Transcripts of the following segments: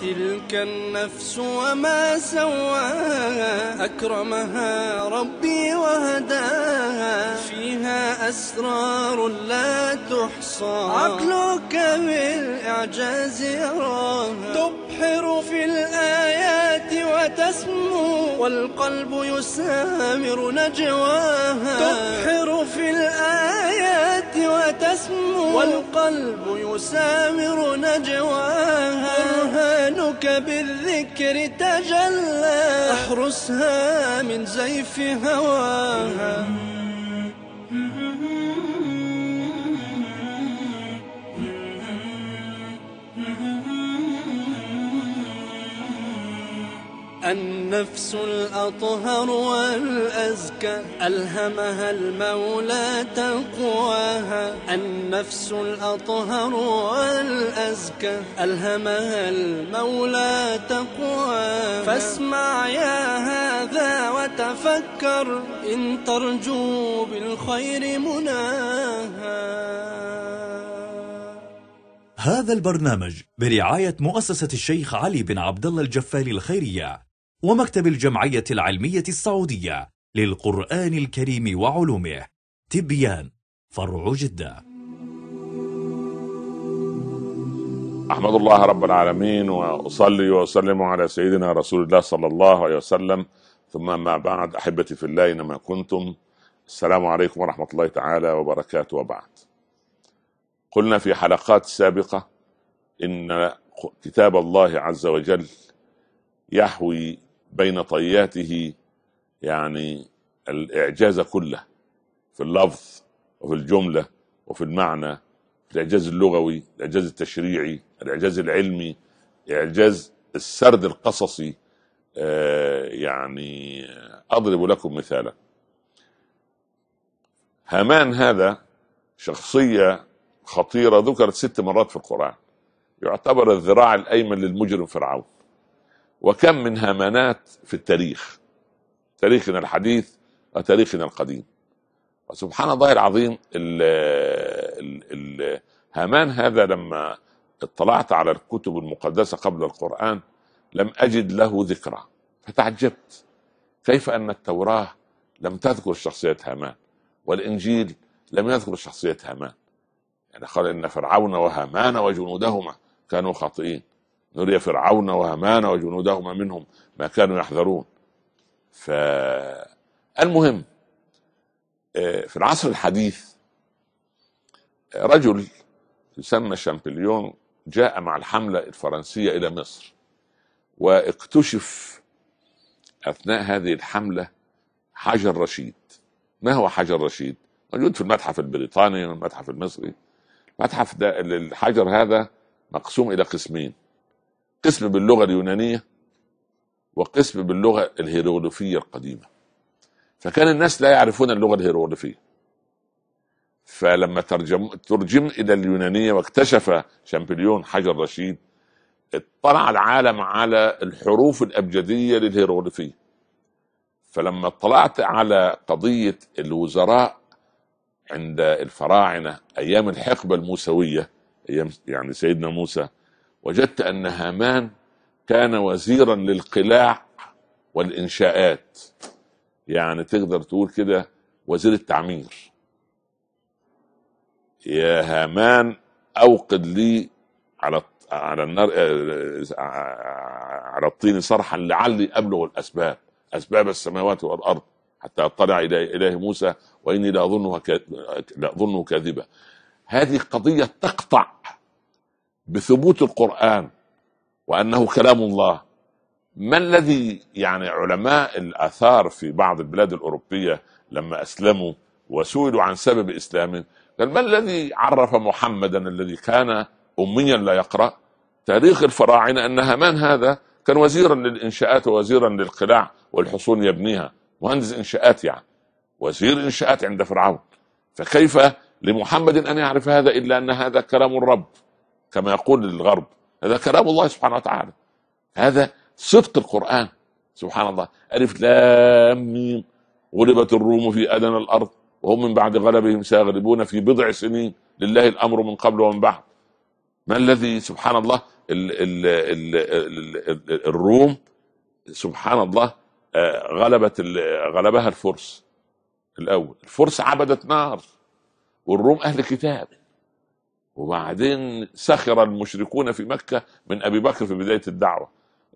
تلك النفس وما سواها أكرمها ربي وهداها فيها أسرار لا تحصى عقلك بالإعجاز يراها تبحر في الآيات وتسمو والقلب يسامر نجواها تبحر في الآيات تسمو والقلب يسامر نجواها برهانك بالذكر تجلى احرسها من زيف هواها النفس الأطهر والأزكى ألهمها المولى تقواها النفس الأطهر والأزكى ألهمها المولى تقواها فاسمع يا هذا وتفكر إن ترجو بالخير مناها هذا البرنامج برعاية مؤسسة الشيخ علي بن عبد الله الجفاري الخيرية ومكتب الجمعية العلمية السعودية للقرآن الكريم وعلومه تبيان فرع جدة أحمد الله رب العالمين وأصلي وأسلم على سيدنا رسول الله صلى الله عليه وسلم ثم ما بعد أحبتي في الله إنما كنتم السلام عليكم ورحمة الله تعالى وبركاته وبعد قلنا في حلقات سابقة إن كتاب الله عز وجل يحوي بين طياته يعني الإعجاز كله في اللفظ وفي الجملة وفي المعنى الإعجاز اللغوي الإعجاز التشريعي الإعجاز العلمي إعجاز السرد القصصي آه يعني أضرب لكم مثالا هامان هذا شخصية خطيرة ذكرت ست مرات في القرآن يعتبر الذراع الأيمن للمجرم فرعون وكم من هامانات في التاريخ تاريخنا الحديث وتاريخنا القديم وسبحان الله العظيم ال هامان هذا لما اطلعت على الكتب المقدسة قبل القرآن لم أجد له ذكرى فتعجبت كيف أن التوراة لم تذكر شخصية هامان والإنجيل لم يذكر شخصية هامان يعني قال إن فرعون وهامان وجنودهما كانوا خاطئين نري فرعون وهامان وجنودهما منهم ما كانوا يحذرون فالمهم آه، في العصر الحديث رجل يسمى شامبليون جاء مع الحملة الفرنسية إلى مصر واكتشف أثناء هذه الحملة حجر رشيد ما هو حجر رشيد؟ موجود في المتحف البريطاني والمتحف المصري المتحف ده الحجر هذا مقسوم إلى قسمين قسم باللغه اليونانيه وقسم باللغه الهيروغليفيه القديمه فكان الناس لا يعرفون اللغه الهيروغليفيه فلما ترجم ترجم الى اليونانيه واكتشف شامبليون حجر رشيد اطلع العالم على الحروف الابجديه للهيروغليفيه فلما اطلعت على قضيه الوزراء عند الفراعنه ايام الحقبه الموسويه ايام يعني سيدنا موسى وجدت أن هامان كان وزيرا للقلاع والإنشاءات يعني تقدر تقول كده وزير التعمير يا هامان أوقد لي على على النار على الطين صرحا لعلي أبلغ الأسباب أسباب السماوات والأرض حتى اطلع الى اله موسى واني لاظنه كاذبا هذه قضيه تقطع بثبوت القرآن وأنه كلام الله ما الذي يعني علماء الآثار في بعض البلاد الأوروبية لما أسلموا وسئلوا عن سبب إسلامهم قال ما الذي عرف محمدا الذي كان أميا لا يقرأ تاريخ الفراعنة أن هامان هذا كان وزيرا للإنشاءات ووزيرا للقلاع والحصون يبنيها مهندس إنشاءات يعني وزير إنشاءات عند فرعون فكيف لمحمد أن يعرف هذا إلا أن هذا كلام الرب كما يقول الغرب هذا كلام الله سبحانه وتعالى هذا صدق القرآن سبحان الله ألف لام ميم غلبت الروم في أدنى الأرض وهم من بعد غلبهم سيغلبون في بضع سنين لله الأمر من قبل ومن بعد ما الذي سبحان الله الـ الـ الـ الـ الـ الروم سبحان الله آه، غلبت غلبها الفرس الأول الفرس عبدت نار والروم أهل كتاب وبعدين سخر المشركون في مكة من أبي بكر في بداية الدعوة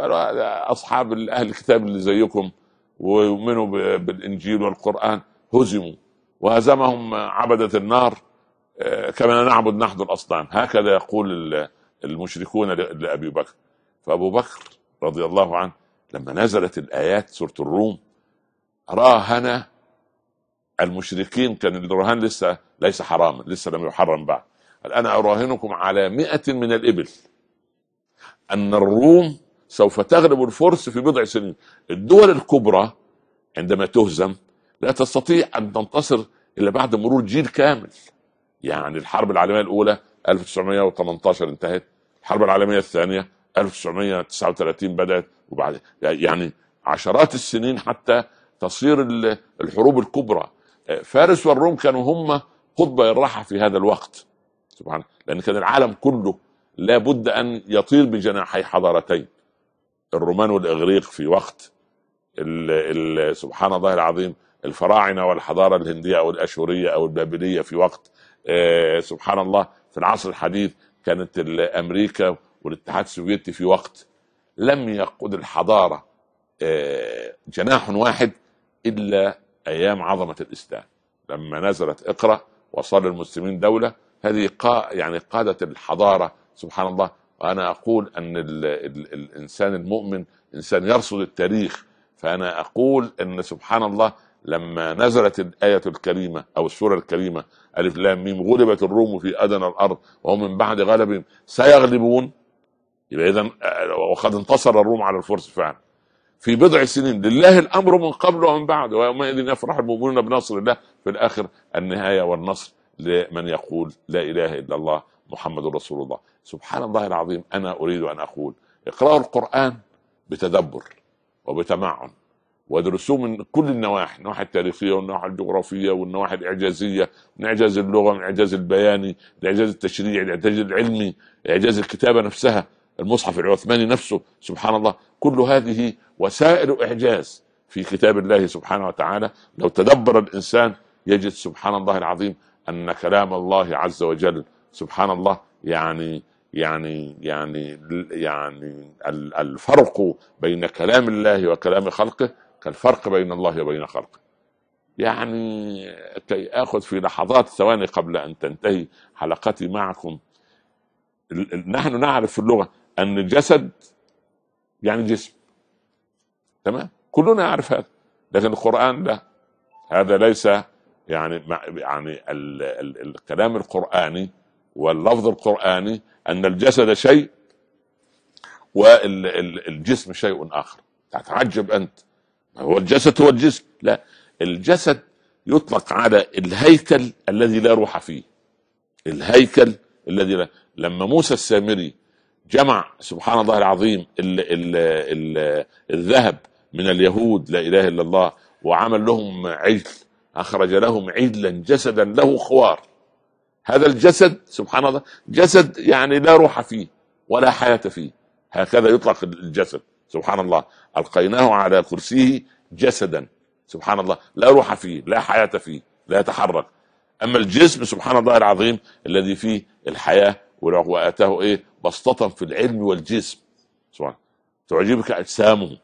قالوا أصحاب أهل الكتاب اللي زيكم ويؤمنوا بالإنجيل والقرآن هزموا وهزمهم عبدة النار آه، كما نعبد نحن الأصنام هكذا يقول المشركون لأبي بكر فأبو بكر رضي الله عنه لما نزلت الآيات سورة الروم راهن المشركين كان الرهان لسه ليس حراما لسه لم يحرم بعد أنا أراهنكم على مئة من الإبل أن الروم سوف تغلب الفرس في بضع سنين الدول الكبرى عندما تهزم لا تستطيع أن تنتصر إلا بعد مرور جيل كامل يعني الحرب العالمية الأولى 1918 انتهت الحرب العالمية الثانية 1939 بدأت وبعد يعني عشرات السنين حتى تصير الحروب الكبرى فارس والروم كانوا هم قطبي الراحة في هذا الوقت سبحان لان كان العالم كله لابد ان يطير بجناحي حضارتين الرومان والاغريق في وقت الـ الـ سبحان الله العظيم الفراعنه والحضاره الهنديه او الاشوريه او البابليه في وقت آه، سبحان الله في العصر الحديث كانت امريكا والاتحاد السوفيتي في وقت لم يقود الحضاره آه، جناح واحد الا ايام عظمه الاسلام لما نزلت اقرا وصار المسلمين دوله هذه قا يعني قادة الحضارة سبحان الله وأنا أقول أن الـ الـ الإنسان المؤمن إنسان يرصد التاريخ فأنا أقول أن سبحان الله لما نزلت الآية الكريمة أو السورة الكريمة ألف لام ميم غلبت الروم في أدنى الأرض وهم من بعد غلبهم سيغلبون يبقى إذا وقد انتصر الروم على الفرس فعلا في بضع سنين لله الأمر من قبل ومن بعد ويومئذ يفرح المؤمنون بنصر الله في الآخر النهاية والنصر لمن يقول لا اله الا الله محمد رسول الله سبحان الله العظيم انا اريد ان اقول اقرأوا القرآن بتدبر وبتمعن وادرسوه من كل النواحي النواحي التاريخيه والنواحي الجغرافيه والنواحي الاعجازيه من اعجاز اللغه من اعجاز البياني الاعجاز التشريعي الاعجاز العلمي اعجاز الكتابه نفسها المصحف العثماني نفسه سبحان الله كل هذه وسائل اعجاز في كتاب الله سبحانه وتعالى لو تدبر الانسان يجد سبحان الله العظيم ان كلام الله عز وجل سبحان الله يعني يعني يعني يعني الفرق بين كلام الله وكلام خلقه كالفرق بين الله وبين خلقه يعني كي اخذ في لحظات ثواني قبل ان تنتهي حلقتي معكم نحن نعرف في اللغه ان الجسد يعني جسم تمام كلنا يعرف هذا لكن القران لا هذا ليس يعني يعني الكلام القراني واللفظ القراني ان الجسد شيء والجسم شيء اخر تتعجب يعني انت هو الجسد هو الجسم لا الجسد يطلق على الهيكل الذي لا روح فيه الهيكل الذي لا لما موسى السامري جمع سبحان الله العظيم ال ال ال الذهب من اليهود لا اله الا الله وعمل لهم عجل أخرج لهم عجلا جسدا له خوار هذا الجسد سبحان الله جسد يعني لا روح فيه ولا حياة فيه هكذا يطلق الجسد سبحان الله ألقيناه على كرسيه جسدا سبحان الله لا روح فيه لا حياة فيه لا يتحرك أما الجسم سبحان الله العظيم الذي فيه الحياة وأتاه إيه بسطة في العلم والجسم سبحان تعجبك أجسامه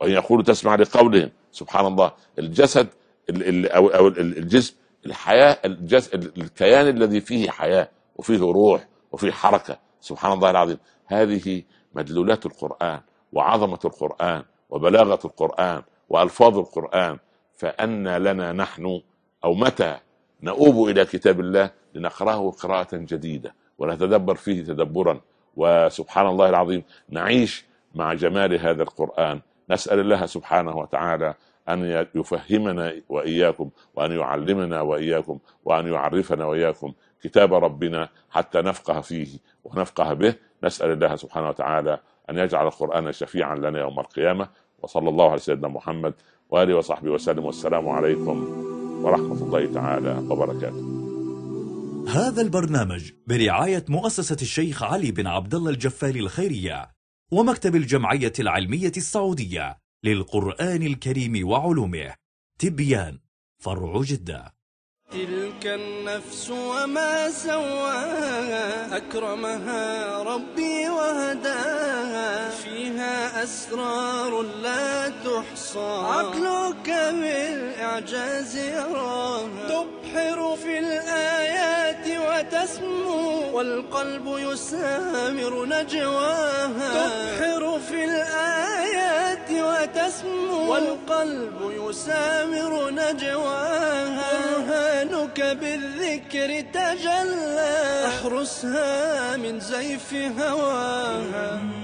وأن يقول تسمع لقولهم سبحان الله الجسد او او الجسم الحياه الجس الكيان الذي فيه حياه وفيه روح وفيه حركه سبحان الله العظيم هذه مدلولات القران وعظمه القران وبلاغه القران والفاظ القران فان لنا نحن او متى نؤوب الى كتاب الله لنقراه قراءه جديده ونتدبر فيه تدبرا وسبحان الله العظيم نعيش مع جمال هذا القران نسال الله سبحانه وتعالى أن يفهمنا وإياكم وأن يعلمنا وإياكم وأن يعرفنا وإياكم كتاب ربنا حتى نفقه فيه ونفقه به نسأل الله سبحانه وتعالى أن يجعل القرآن شفيعا لنا يوم القيامة وصلى الله على سيدنا محمد وآله وصحبه وسلم والسلام عليكم ورحمة الله تعالى وبركاته هذا البرنامج برعاية مؤسسة الشيخ علي بن عبد الله الجفاري الخيرية ومكتب الجمعية العلمية السعودية للقرآن الكريم وعلومه تبيان فرع جدة تلك النفس وما سواها أكرمها ربي وهداها فيها أسرار لا تحصى عقلك بالإعجاز يراها تبحر في الآيات وتسمو والقلب يسامر نجواها تبحر في الآيات تسمو والقلب يسامر نجواها برهانك بالذكر تجلى احرسها من زيف هواها